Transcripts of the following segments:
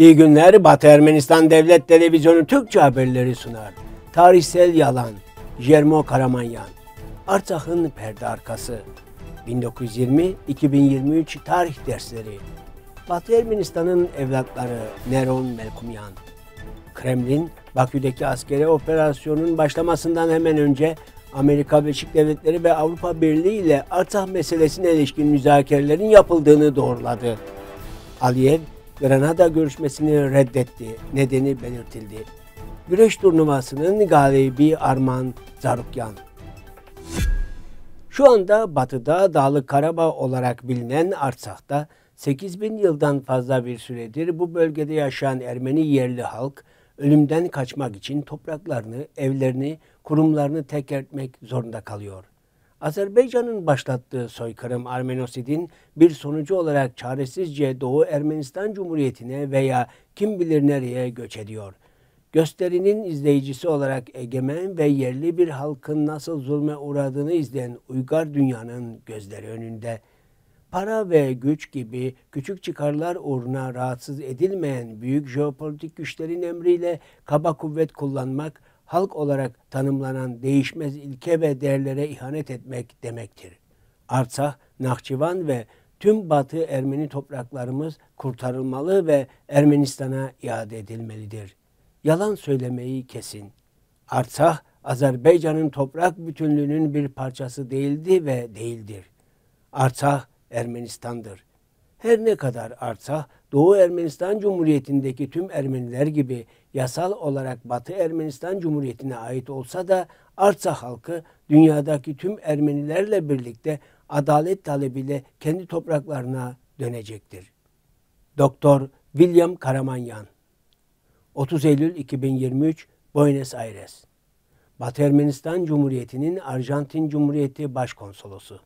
İyi günler Batı Ermenistan Devlet Televizyonu Türkçe haberleri sunar. Tarihsel Yalan, Jermo Karamanyan, Artsakh'ın Perde Arkası, 1920-2023 Tarih Dersleri, Batı Ermenistan'ın evlatları Neron Melkumyan, Kremlin, Bakü'deki askeri operasyonun başlamasından hemen önce Amerika Birleşik Devletleri ve Avrupa Birliği ile Artsakh meselesine ilişkin müzakerelerin yapıldığını doğruladı. Aliyev, Granada görüşmesini reddetti. Nedeni belirtildi. Güreş turnuvasının galibi Arman Zarukyan. Şu anda batıda Dağlı Karabağ olarak bilinen Arsak'ta 8000 yıldan fazla bir süredir bu bölgede yaşayan Ermeni yerli halk ölümden kaçmak için topraklarını, evlerini, kurumlarını terk etmek zorunda kalıyor. Azerbaycan'ın başlattığı soykırım Armenosid'in bir sonucu olarak çaresizce Doğu Ermenistan Cumhuriyeti'ne veya kim bilir nereye göç ediyor. Gösterinin izleyicisi olarak egemen ve yerli bir halkın nasıl zulme uğradığını izleyen uygar dünyanın gözleri önünde para ve güç gibi küçük çıkarlar uğruna rahatsız edilmeyen büyük jeopolitik güçlerin emriyle kaba kuvvet kullanmak halk olarak tanımlanan değişmez ilke ve değerlere ihanet etmek demektir. Artsah, Nahçıvan ve tüm Batı Ermeni topraklarımız kurtarılmalı ve Ermenistan'a iade edilmelidir. Yalan söylemeyi kesin. Artsah, Azerbaycan'ın toprak bütünlüğünün bir parçası değildi ve değildir. Artsah, Ermenistan'dır. Her ne kadar Artsah, Doğu Ermenistan Cumhuriyeti'ndeki tüm Ermeniler gibi yasal olarak Batı Ermenistan Cumhuriyeti'ne ait olsa da Arsa halkı dünyadaki tüm Ermenilerle birlikte adalet talebiyle kendi topraklarına dönecektir. Doktor William Karamanyan 30 Eylül 2023 Buenos Aires Batı Ermenistan Cumhuriyeti'nin Arjantin Cumhuriyeti Başkonsolosu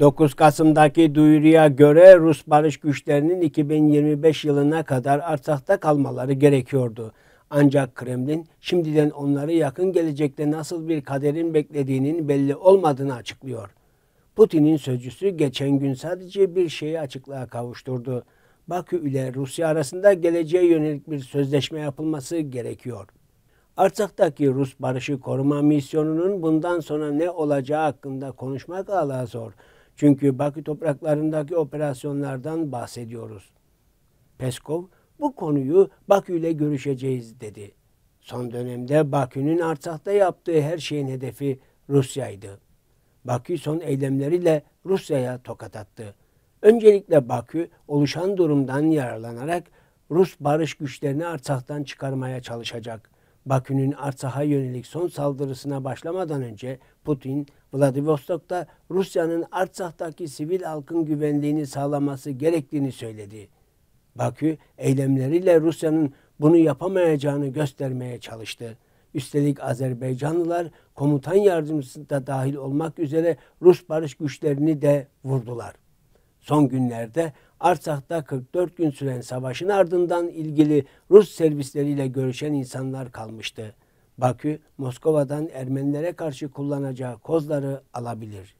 9 Kasım'daki duyuruya göre Rus barış güçlerinin 2025 yılına kadar Artak'ta kalmaları gerekiyordu. Ancak Kremlin şimdiden onları yakın gelecekte nasıl bir kaderin beklediğinin belli olmadığını açıklıyor. Putin'in sözcüsü geçen gün sadece bir şeyi açıklığa kavuşturdu. Bakü ile Rusya arasında geleceğe yönelik bir sözleşme yapılması gerekiyor. Artsak'taki Rus Barışı Koruma Misyonu'nun bundan sonra ne olacağı hakkında konuşmak ala zor. Çünkü Bakü topraklarındaki operasyonlardan bahsediyoruz. Peskov bu konuyu Bakü ile görüşeceğiz dedi. Son dönemde Bakü'nün Artsakh'ta yaptığı her şeyin hedefi Rusya'ydı. Bakü son eylemleriyle Rusya'ya tokat attı. Öncelikle Bakü oluşan durumdan yararlanarak Rus barış güçlerini Artsakh'tan çıkarmaya çalışacak. Bakü'nün Arsaha yönelik son saldırısına başlamadan önce Putin, Vladivostok'ta Rusya'nın Arsah'taki sivil halkın güvenliğini sağlaması gerektiğini söyledi. Bakü, eylemleriyle Rusya'nın bunu yapamayacağını göstermeye çalıştı. Üstelik Azerbaycanlılar komutan yardımcısı da dahil olmak üzere Rus barış güçlerini de vurdular. Son günlerde Artsak'ta 44 gün süren savaşın ardından ilgili Rus servisleriyle görüşen insanlar kalmıştı. Bakü, Moskova'dan Ermenilere karşı kullanacağı kozları alabilir.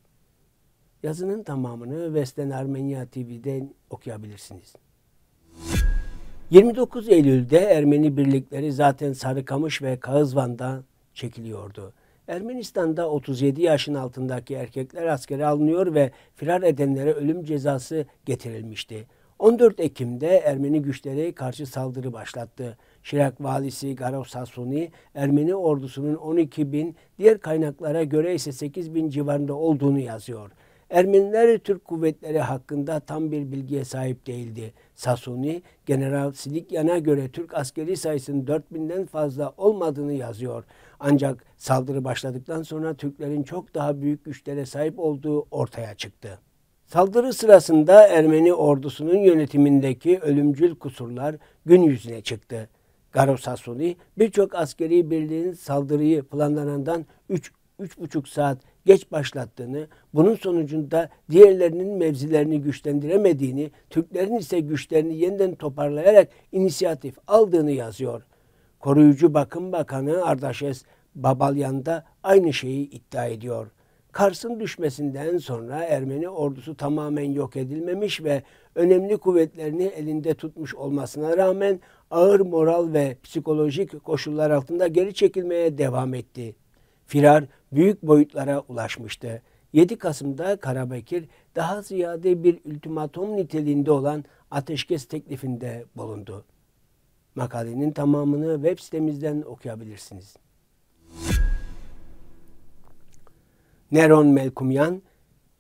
Yazının tamamını Vesten Armenya TV'den okuyabilirsiniz. 29 Eylül'de Ermeni birlikleri zaten Sarıkamış ve Kağızvan'da çekiliyordu. Ermenistan'da 37 yaşın altındaki erkekler askere alınıyor ve firar edenlere ölüm cezası getirilmişti. 14 Ekim'de Ermeni güçleri karşı saldırı başlattı. Şirak valisi Garov Sasuni, Ermeni ordusunun 12 bin, diğer kaynaklara göre ise 8 bin civarında olduğunu yazıyor. Ermeniler Türk kuvvetleri hakkında tam bir bilgiye sahip değildi. Sasuni, General Sidikyan'a göre Türk askeri sayısının 4000'den fazla olmadığını yazıyor. Ancak saldırı başladıktan sonra Türklerin çok daha büyük güçlere sahip olduğu ortaya çıktı. Saldırı sırasında Ermeni ordusunun yönetimindeki ölümcül kusurlar gün yüzüne çıktı. Garo Sasuni birçok askeri birliğin saldırıyı planlanandan 3-3,5 saat geç başlattığını, bunun sonucunda diğerlerinin mevzilerini güçlendiremediğini, Türklerin ise güçlerini yeniden toparlayarak inisiyatif aldığını yazıyor. Koruyucu Bakım Bakanı Ardaşes da aynı şeyi iddia ediyor. Kars'ın düşmesinden sonra Ermeni ordusu tamamen yok edilmemiş ve önemli kuvvetlerini elinde tutmuş olmasına rağmen ağır moral ve psikolojik koşullar altında geri çekilmeye devam etti. Firar büyük boyutlara ulaşmıştı. 7 Kasım'da Karabekir daha ziyade bir ultimatom niteliğinde olan ateşkes teklifinde bulundu. Makalenin tamamını web sitemizden okuyabilirsiniz. Neron Melkumyan,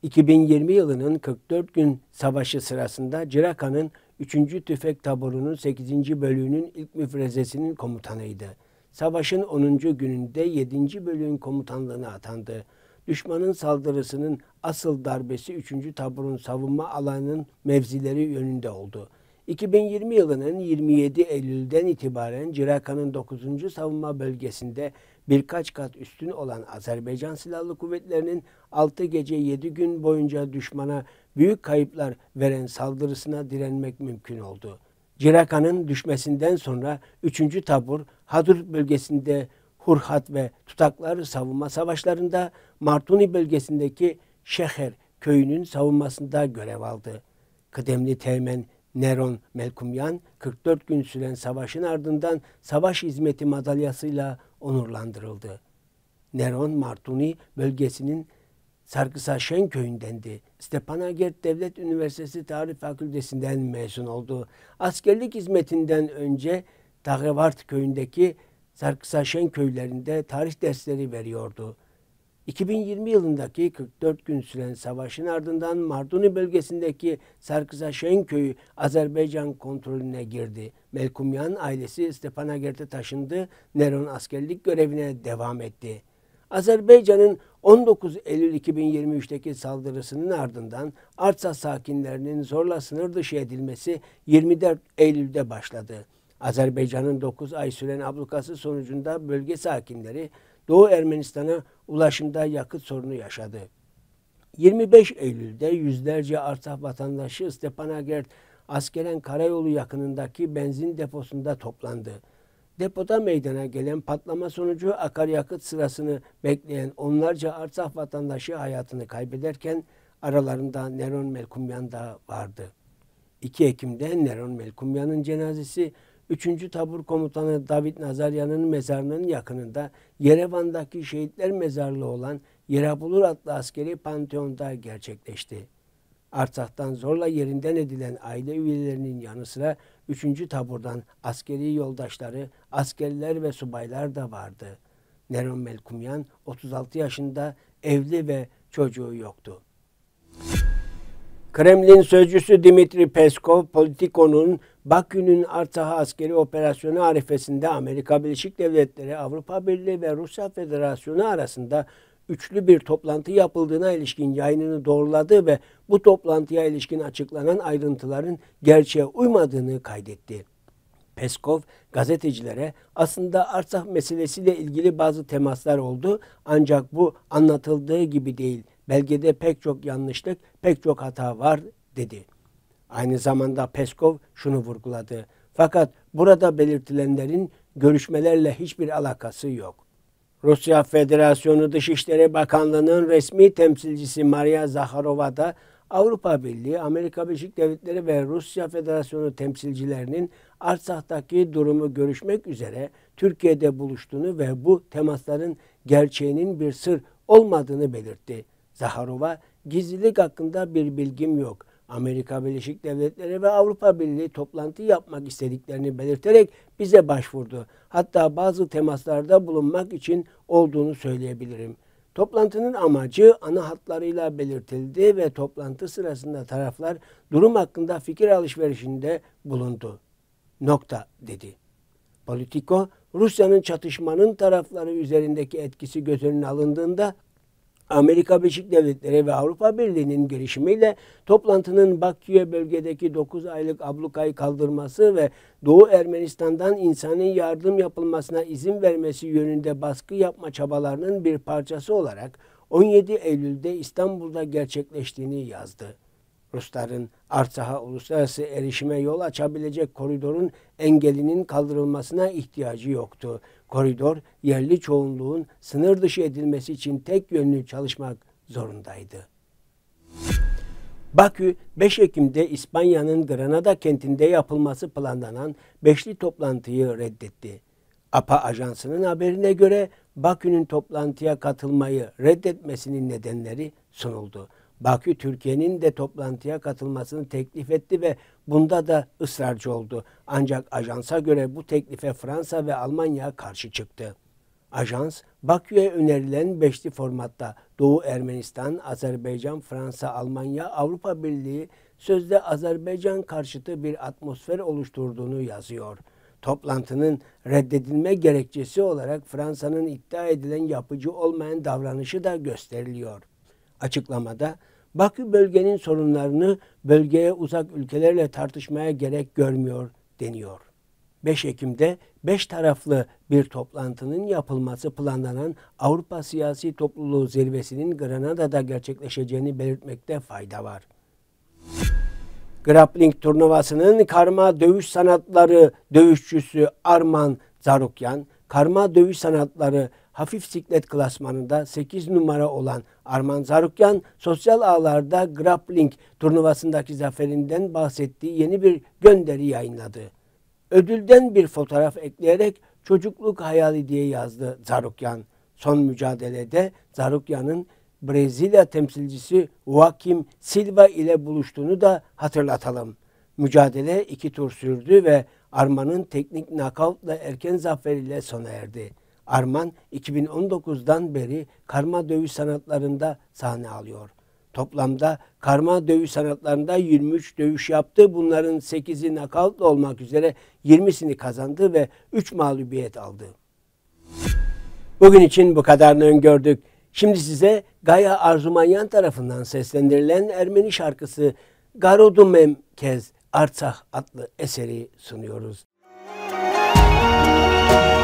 2020 yılının 44 gün savaşı sırasında Ciraka'nın 3. Tüfek Taburu'nun 8. bölüğünün ilk müfrezesinin komutanıydı. Savaşın 10. gününde 7. bölüğün komutanlığına atandı. Düşmanın saldırısının asıl darbesi 3. taburun savunma alanının mevzileri yönünde oldu. 2020 yılının 27 Eylül'den itibaren Ciraka'nın 9. savunma bölgesinde birkaç kat üstün olan Azerbaycan Silahlı Kuvvetleri'nin 6 gece 7 gün boyunca düşmana büyük kayıplar veren saldırısına direnmek mümkün oldu. Ciraka'nın düşmesinden sonra 3. Tabur Hadur bölgesinde Hurhat ve tutaklar savunma savaşlarında Martuni bölgesindeki Şeher köyünün savunmasında görev aldı. Kıdemli Teğmen Neron Melkumyan 44 gün süren savaşın ardından savaş hizmeti madalyasıyla onurlandırıldı. Neron Martuni bölgesinin Sarkısa Şenköy'ündendi. Stepanakert Devlet Üniversitesi Tarih Fakültesinden mezun oldu. Askerlik hizmetinden önce Dagevart köyündeki Sarkısa Şenköylerinde tarih dersleri veriyordu. 2020 yılındaki 44 gün süren savaşın ardından Marduni bölgesindeki Sarkısa Şenköy'ü Azerbaycan kontrolüne girdi. Melkumyan ailesi Stepanakert'e taşındı. Neron askerlik görevine devam etti. Azerbaycan'ın 19 Eylül 2023'teki saldırısının ardından Arsa sakinlerinin zorla sınır dışı edilmesi 24 Eylül'de başladı. Azerbaycan'ın 9 ay süren ablukası sonucunda bölge sakinleri Doğu Ermenistan'a ulaşımda yakıt sorunu yaşadı. 25 Eylül'de yüzlerce Artsakh vatandaşı Stepanakert askeren karayolu yakınındaki benzin deposunda toplandı. Depoda meydana gelen patlama sonucu akaryakıt sırasını bekleyen onlarca Artsaf vatandaşı hayatını kaybederken aralarında Neron Melkumyan da vardı. 2 Ekim'de Neron Melkumyan'ın cenazesi 3. Tabur Komutanı David Nazaryan'ın mezarının yakınında Yerevan'daki şehitler mezarlığı olan Yerabulur adlı askeri panteonda gerçekleşti. Artsakh'tan zorla yerinden edilen aile üyelerinin yanı sıra 3. taburdan askeri yoldaşları, askerler ve subaylar da vardı. Neron Melkumyan 36 yaşında evli ve çocuğu yoktu. Kremlin sözcüsü Dimitri Peskov, Politico'nun Bakü'nün Artah'a askeri operasyonu arifesinde Amerika Birleşik Devletleri, Avrupa Birliği ve Rusya Federasyonu arasında üçlü bir toplantı yapıldığına ilişkin yayınını doğruladı ve bu toplantıya ilişkin açıklanan ayrıntıların gerçeğe uymadığını kaydetti. Peskov gazetecilere aslında Arsak meselesiyle ilgili bazı temaslar oldu ancak bu anlatıldığı gibi değil. Belgede pek çok yanlışlık, pek çok hata var dedi. Aynı zamanda Peskov şunu vurguladı. Fakat burada belirtilenlerin görüşmelerle hiçbir alakası yok. Rusya Federasyonu Dışişleri Bakanlığı'nın resmi temsilcisi Maria Zaharova da Avrupa Birliği, Amerika Birleşik Devletleri ve Rusya Federasyonu temsilcilerinin Arsah'taki durumu görüşmek üzere Türkiye'de buluştuğunu ve bu temasların gerçeğinin bir sır olmadığını belirtti. Zaharova, gizlilik hakkında bir bilgim yok. Amerika Birleşik Devletleri ve Avrupa Birliği toplantı yapmak istediklerini belirterek bize başvurdu. Hatta bazı temaslarda bulunmak için olduğunu söyleyebilirim. Toplantının amacı ana hatlarıyla belirtildi ve toplantı sırasında taraflar durum hakkında fikir alışverişinde bulundu. Nokta dedi. Politico, Rusya'nın çatışmanın tarafları üzerindeki etkisi göz önüne alındığında Amerika Birleşik Devletleri ve Avrupa Birliği'nin girişimiyle toplantının Bakü'ye bölgedeki 9 aylık ablukayı kaldırması ve Doğu Ermenistan'dan insanın yardım yapılmasına izin vermesi yönünde baskı yapma çabalarının bir parçası olarak 17 Eylül'de İstanbul'da gerçekleştiğini yazdı. Rusların Artsaha uluslararası erişime yol açabilecek koridorun engelinin kaldırılmasına ihtiyacı yoktu. Koridor yerli çoğunluğun sınır dışı edilmesi için tek yönlü çalışmak zorundaydı. Bakü 5 Ekim'de İspanya'nın Granada kentinde yapılması planlanan beşli toplantıyı reddetti. APA ajansının haberine göre Bakü'nün toplantıya katılmayı reddetmesinin nedenleri sunuldu. Bakü Türkiye'nin de toplantıya katılmasını teklif etti ve bunda da ısrarcı oldu. Ancak ajansa göre bu teklife Fransa ve Almanya karşı çıktı. Ajans, Bakü'ye önerilen beşli formatta Doğu Ermenistan, Azerbaycan, Fransa, Almanya, Avrupa Birliği sözde Azerbaycan karşıtı bir atmosfer oluşturduğunu yazıyor. Toplantının reddedilme gerekçesi olarak Fransa'nın iddia edilen yapıcı olmayan davranışı da gösteriliyor açıklamada Bakü bölgenin sorunlarını bölgeye uzak ülkelerle tartışmaya gerek görmüyor deniyor. 5 Ekim'de 5 taraflı bir toplantının yapılması planlanan Avrupa Siyasi Topluluğu Zirvesi'nin Granada'da gerçekleşeceğini belirtmekte fayda var. Grappling turnuvasının karma dövüş sanatları dövüşçüsü Arman Zarukyan, karma dövüş sanatları hafif siklet klasmanında 8 numara olan Arman Zarukyan sosyal ağlarda grappling turnuvasındaki zaferinden bahsettiği yeni bir gönderi yayınladı. Ödülden bir fotoğraf ekleyerek çocukluk hayali diye yazdı Zarukyan. Son mücadelede Zarukyan'ın Brezilya temsilcisi Joaquim Silva ile buluştuğunu da hatırlatalım. Mücadele iki tur sürdü ve Arman'ın teknik nakavtla erken zaferiyle sona erdi. Arman 2019'dan beri karma dövüş sanatlarında sahne alıyor. Toplamda karma dövüş sanatlarında 23 dövüş yaptı. Bunların 8'i nakavtla olmak üzere 20'sini kazandı ve 3 mağlubiyet aldı. Bugün için bu kadarını öngördük. Şimdi size Gaya Arzumanyan tarafından seslendirilen Ermeni şarkısı Garudumem Kez Artsah adlı eseri sunuyoruz. Müzik